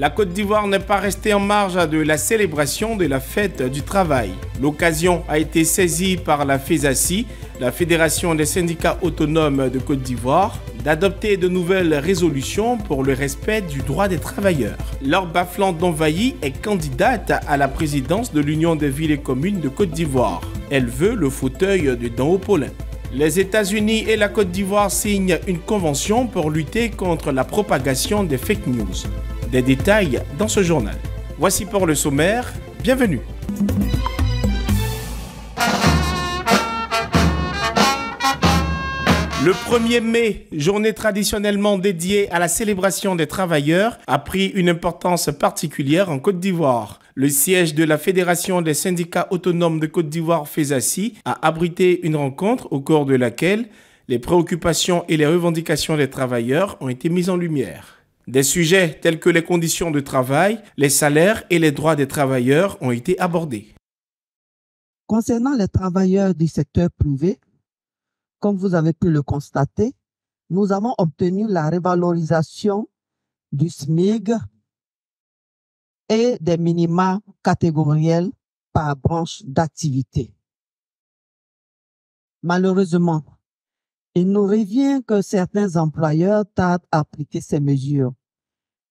la Côte d'Ivoire n'est pas restée en marge de la célébration de la fête du travail. L'occasion a été saisie par la FESACI, la Fédération des syndicats autonomes de Côte d'Ivoire, d'adopter de nouvelles résolutions pour le respect du droit des travailleurs. Laure Baflan est candidate à la présidence de l'Union des villes et communes de Côte d'Ivoire. Elle veut le fauteuil de Dan Opolin. Les États-Unis et la Côte d'Ivoire signent une convention pour lutter contre la propagation des fake news des détails dans ce journal. Voici pour le sommaire, bienvenue. Le 1er mai, journée traditionnellement dédiée à la célébration des travailleurs, a pris une importance particulière en Côte d'Ivoire. Le siège de la Fédération des syndicats autonomes de Côte d'Ivoire, FESACI, a abrité une rencontre au cours de laquelle les préoccupations et les revendications des travailleurs ont été mises en lumière. Des sujets tels que les conditions de travail, les salaires et les droits des travailleurs ont été abordés. Concernant les travailleurs du secteur privé, comme vous avez pu le constater, nous avons obtenu la révalorisation du SMIG et des minima catégoriels par branche d'activité. Malheureusement, il nous revient que certains employeurs tardent à appliquer ces mesures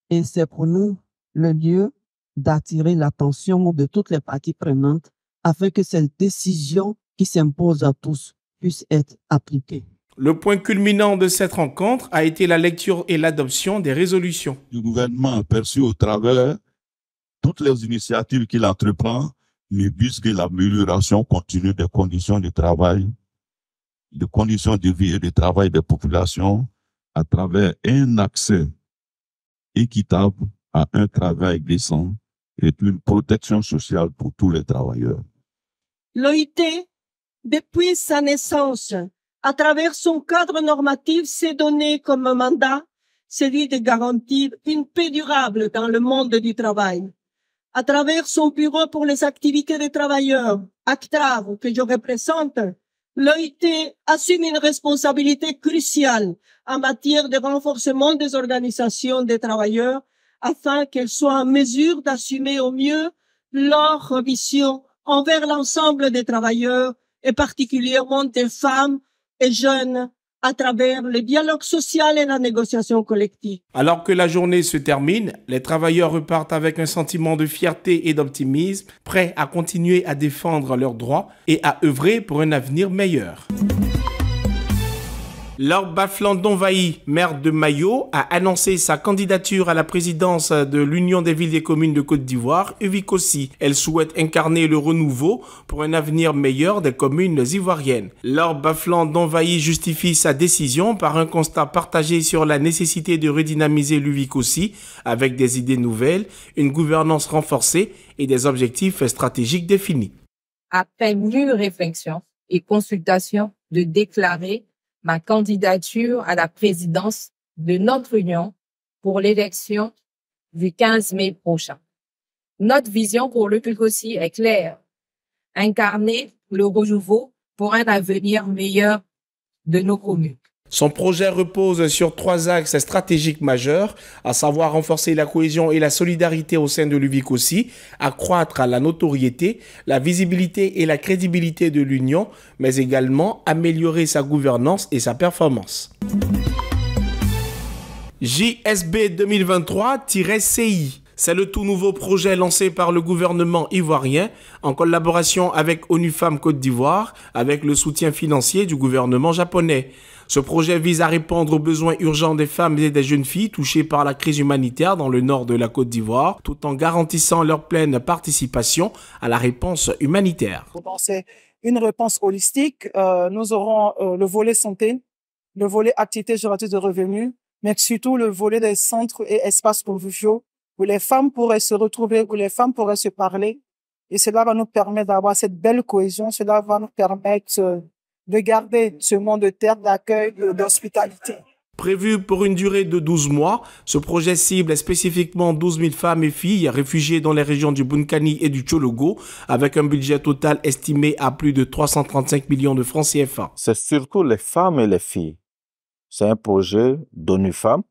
et c'est pour nous le lieu d'attirer l'attention de toutes les parties prenantes afin que cette décision qui s'impose à tous puisse être appliquée. Le point culminant de cette rencontre a été la lecture et l'adoption des résolutions. Le gouvernement a perçu au travers toutes les initiatives qu'il entreprend le but de l'amélioration continue des conditions de travail, des conditions de vie et de travail des populations à travers un accès équitable à un travail décent et une protection sociale pour tous les travailleurs. L'OIT, depuis sa naissance, à travers son cadre normatif, s'est donné comme mandat celui de garantir une paix durable dans le monde du travail. À travers son bureau pour les activités des travailleurs, ACTRAV, que je représente, l'OIT assume une responsabilité cruciale en matière de renforcement des organisations des travailleurs afin qu'elles soient en mesure d'assumer au mieux leur mission envers l'ensemble des travailleurs et particulièrement des femmes et jeunes à travers le dialogue social et la négociation collective. Alors que la journée se termine, les travailleurs repartent avec un sentiment de fierté et d'optimisme, prêts à continuer à défendre leurs droits et à œuvrer pour un avenir meilleur. Laure Baflandon Vailly, maire de Mayo, a annoncé sa candidature à la présidence de l'Union des villes et communes de Côte d'Ivoire, UVICOSI. Elle souhaite incarner le renouveau pour un avenir meilleur des communes ivoiriennes. Laure Baflandon Vailly justifie sa décision par un constat partagé sur la nécessité de redynamiser l'UVICOSI avec des idées nouvelles, une gouvernance renforcée et des objectifs stratégiques définis. Après mûre réflexion et consultation, de déclarer ma candidature à la présidence de notre union pour l'élection du 15 mai prochain. Notre vision pour le aussi est claire. Incarner le nouveau pour un avenir meilleur de nos communes. Son projet repose sur trois axes stratégiques majeurs, à savoir renforcer la cohésion et la solidarité au sein de l'UVIC aussi, accroître la notoriété, la visibilité et la crédibilité de l'Union, mais également améliorer sa gouvernance et sa performance. JSB 2023-CI c'est le tout nouveau projet lancé par le gouvernement ivoirien en collaboration avec ONU Femmes Côte d'Ivoire avec le soutien financier du gouvernement japonais. Ce projet vise à répondre aux besoins urgents des femmes et des jeunes filles touchées par la crise humanitaire dans le nord de la Côte d'Ivoire, tout en garantissant leur pleine participation à la réponse humanitaire. C'est une réponse holistique. Euh, nous aurons euh, le volet santé, le volet activité génératrice de revenus, mais surtout le volet des centres et espaces conviviaux où les femmes pourraient se retrouver, où les femmes pourraient se parler. Et cela va nous permettre d'avoir cette belle cohésion, cela va nous permettre euh, de garder ce monde de terre d'accueil, d'hospitalité. Prévu pour une durée de 12 mois, ce projet cible spécifiquement 12 000 femmes et filles réfugiées dans les régions du Bunkani et du Chologo, avec un budget total estimé à plus de 335 millions de francs CFA. C'est surtout les femmes et les filles. C'est un projet d'ONU Femmes,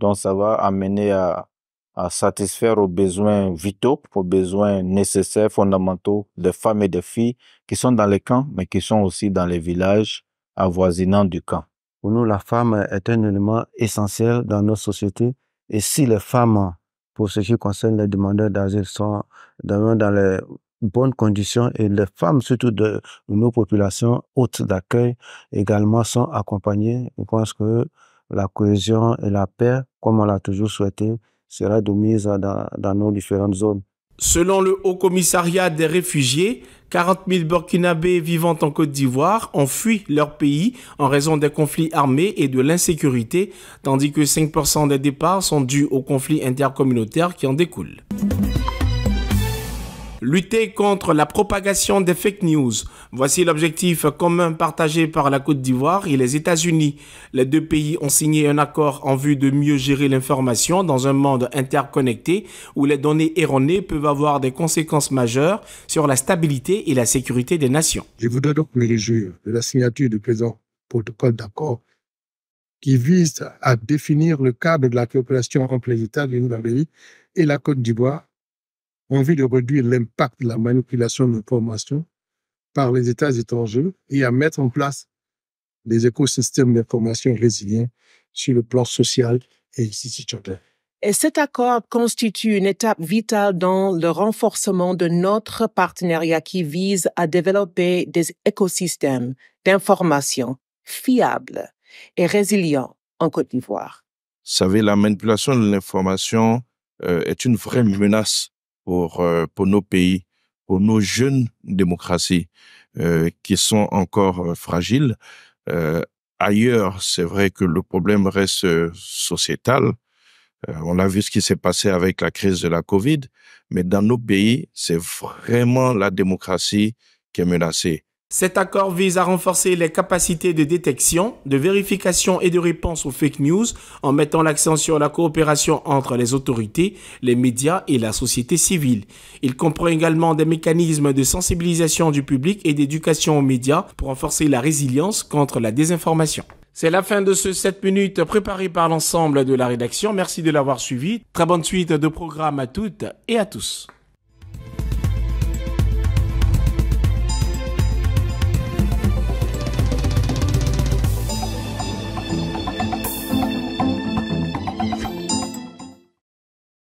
dont ça va amener à à satisfaire aux besoins vitaux, aux besoins nécessaires, fondamentaux des femmes et des filles qui sont dans les camps, mais qui sont aussi dans les villages avoisinants du camp. Pour nous, la femme est un élément essentiel dans nos sociétés. Et si les femmes, pour ce qui concerne les demandeurs d'asile, sont dans les bonnes conditions et les femmes, surtout de nos populations hautes d'accueil, également sont accompagnées, je pense que la cohésion et la paix, comme on l'a toujours souhaité, sera de mise dans, dans nos différentes zones. Selon le Haut Commissariat des réfugiés, 40 000 Burkinabés vivant en Côte d'Ivoire ont fui leur pays en raison des conflits armés et de l'insécurité, tandis que 5 des départs sont dus aux conflits intercommunautaires qui en découlent. Lutter contre la propagation des fake news. Voici l'objectif commun partagé par la Côte d'Ivoire et les États-Unis. Les deux pays ont signé un accord en vue de mieux gérer l'information dans un monde interconnecté où les données erronées peuvent avoir des conséquences majeures sur la stabilité et la sécurité des nations. Je voudrais donc me réjouir de la signature du présent protocole d'accord qui vise à définir le cadre de la coopération entre les États-Unis d'Amérique et la Côte d'Ivoire envie de réduire l'impact de la manipulation de l'information par les États étrangers et à mettre en place des écosystèmes d'information résilients sur le plan social et institutionnel. Et cet accord constitue une étape vitale dans le renforcement de notre partenariat qui vise à développer des écosystèmes d'information fiables et résilients en Côte d'Ivoire. Vous savez, la manipulation de l'information euh, est une vraie menace pour, euh, pour nos pays, pour nos jeunes démocraties euh, qui sont encore euh, fragiles. Euh, ailleurs, c'est vrai que le problème reste euh, sociétal. Euh, on a vu ce qui s'est passé avec la crise de la COVID, mais dans nos pays, c'est vraiment la démocratie qui est menacée. Cet accord vise à renforcer les capacités de détection, de vérification et de réponse aux fake news en mettant l'accent sur la coopération entre les autorités, les médias et la société civile. Il comprend également des mécanismes de sensibilisation du public et d'éducation aux médias pour renforcer la résilience contre la désinformation. C'est la fin de ce 7 minutes préparé par l'ensemble de la rédaction. Merci de l'avoir suivi. Très bonne suite de programme à toutes et à tous.